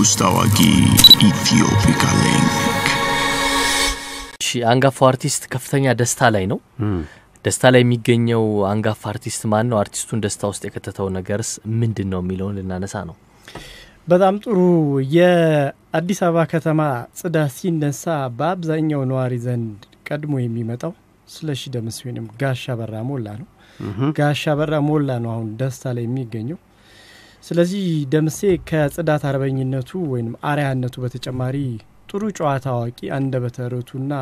ጉስታው አጊ ኢትዮፒካ ሊንክ። እሺ አርቲስት ከፍተኛ ደስታ ላይ ነው። ደስታ ላይ የሚገኘው አንጋፋ አርቲስት ማን ነው? አርቲስቱን ደስታ ውስጥ የከተተው ነገርስ ምንድን ነው የሚለውን ልናነሳ ነው። በጣም ጥሩ። የአዲስ አበባ ከተማ ጽዳት ሲነሳ በአብዛኛው ነዋሪ ዘንድ ቀድሞ የሚመጣው ስለሺ ደምስ ወይም ጋሻ በራ ሞላ ነው። ጋሻ በራ ሞላ ነው አሁን ደስታ ላይ የሚገኘው ስለዚህ ደምሴ ከጽዳት አርበኝነቱ ወይም አርያነቱ በተጨማሪ ጥሩ ጨዋታ አዋቂ፣ አንደበተ ርቱዕና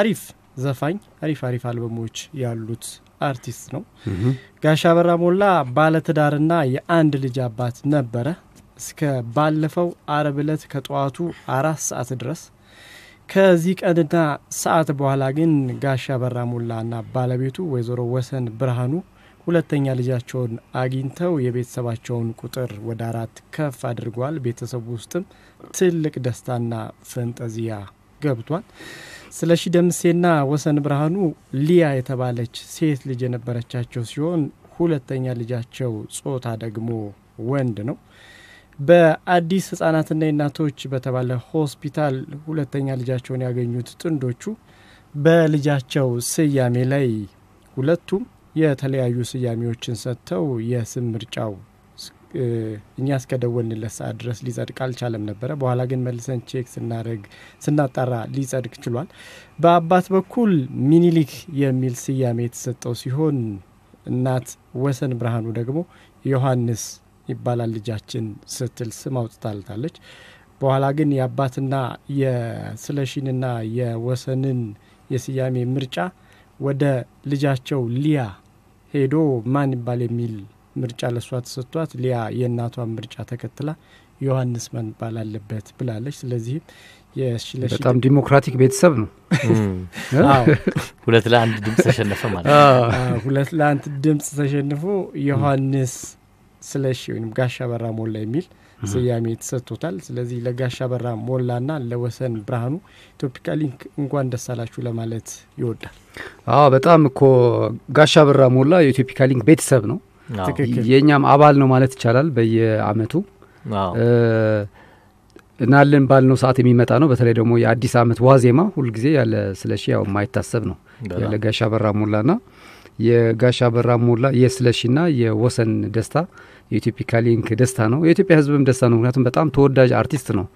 አሪፍ ዘፋኝ አሪፍ አሪፍ አልበሞች ያሉት አርቲስት ነው። ጋሻ በራ ሞላ ባለትዳርና የአንድ ልጅ አባት ነበረ። እስከ ባለፈው አረብ ዕለት ከጠዋቱ አራት ሰዓት ድረስ ከዚህ ቀንና ሰዓት በኋላ ግን በራ ሞላ ና ባለቤቱ ወይዘሮ ወሰን ብርሃኑ ሁለተኛ ልጃቸውን አግኝተው የቤተሰባቸውን ቁጥር ወደ አራት ከፍ አድርጓል። ቤተሰቡ ውስጥም ትልቅ ደስታና ፈንጠዚያ ገብቷል። ስለ ሺ ደምሴና ወሰን ብርሃኑ ሊያ የተባለች ሴት ልጅ የነበረቻቸው ሲሆን ሁለተኛ ልጃቸው ጾታ ደግሞ ወንድ ነው። በአዲስ ህጻናትና የእናቶች በተባለ ሆስፒታል ሁለተኛ ልጃቸውን ያገኙት ጥንዶቹ በልጃቸው ስያሜ ላይ ሁለቱም የተለያዩ ስያሜዎችን ሰጥተው የስም ምርጫው እኛ እስከ ሰዓት ድረስ ሊጸድቅ አልቻለም ነበረ። በኋላ ግን መልሰን ቼክ ስናደረግ ስናጣራ ሊጸድቅ ችሏል። በአባት በኩል ሚኒሊክ የሚል ስያሜ የተሰጠው ሲሆን እናት ወሰን ብርሃኑ ደግሞ ዮሐንስ ይባላል ልጃችን ስትል ስም አውጥታልታለች። በኋላ ግን የአባትና የስለሺንና የወሰንን የስያሜ ምርጫ ወደ ልጃቸው ሊያ ሄዶ ማን ይባል የሚል ምርጫ ለእሷ ተሰጥቷት ሊያ የእናቷን ምርጫ ተከትላ ዮሐንስ መባል አለበት ብላለች። ስለዚህም በጣም ዲሞክራቲክ ቤተሰብ ነው። ሁለት ለአንድ ድምፅ ተሸነፈ ማለት ነው። ሁለት ለአንድ ድምፅ ተሸንፎ ዮሐንስ ስለሺ ወይም ጋሻ በራ ሞላ የሚል ስያሜ ተሰጥቶታል። ስለዚህ ለጋሻ በራ ሞላና ለወሰን ብርሃኑ ኢትዮፒካ ሊንክ እንኳን ደስ አላችሁ ለማለት ይወዳል። አዎ በጣም እኮ ጋሻ በራ ሞላ የኢትዮፒካ ሊንክ ቤተሰብ ነው፣ የእኛም አባል ነው ማለት ይቻላል። በየአመቱ እናለን ባልነው ሰዓት የሚመጣ ነው። በተለይ ደግሞ የአዲስ አመት ዋዜማ ሁልጊዜ ያለ ስለሺ ያው የማይታሰብ ነው ያለ ጋሻ በራ ና የጋሻ በራ ሞላ የስለሺና የወሰን ደስታ የኢትዮፒካ ሊንክ ደስታ ነው። የኢትዮጵያ ሕዝብም ደስታ ነው። ምክንያቱም በጣም ተወዳጅ አርቲስት ነው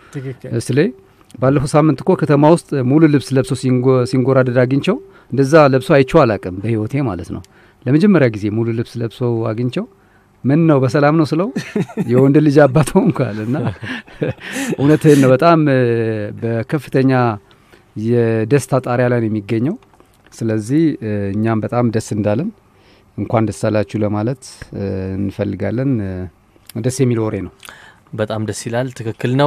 ስለ ባለፈው ሳምንት እኮ ከተማ ውስጥ ሙሉ ልብስ ለብሶ ሲንጎራደድ አግኝቸው እንደዛ ለብሶ አይቸው አላቅም በህይወቴ ማለት ነው። ለመጀመሪያ ጊዜ ሙሉ ልብስ ለብሶ አግኝቸው ምን ነው በሰላም ነው ስለው የወንድ ልጅ አባት ሆንኳል እና እውነትህን ነው። በጣም በከፍተኛ የደስታ ጣሪያ ላይ ነው የሚገኘው። ስለዚህ እኛም በጣም ደስ እንዳለን እንኳን ደስ አላችሁ ለማለት እንፈልጋለን። ደስ የሚል ወሬ ነው። በጣም ደስ ይላል። ትክክል ነው።